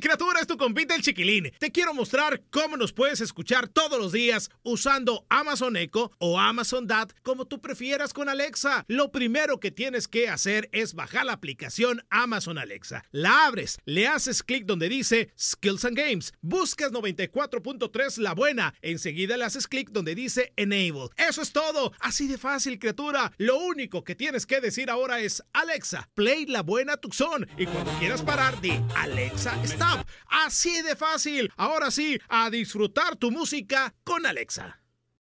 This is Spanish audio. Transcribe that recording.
criatura, es tu compite el chiquilín. Te quiero mostrar cómo nos puedes escuchar todos los días usando Amazon Echo o Amazon Dad como tú prefieras con Alexa. Lo primero que tienes que hacer es bajar la aplicación Amazon Alexa. La abres, le haces clic donde dice Skills and Games, buscas 94.3 la buena, enseguida le haces clic donde dice Enable. Eso es todo, así de fácil criatura. Lo único que tienes que decir ahora es Alexa, play la buena Tucson y cuando quieras parar di Alexa está Así de fácil. Ahora sí, a disfrutar tu música con Alexa.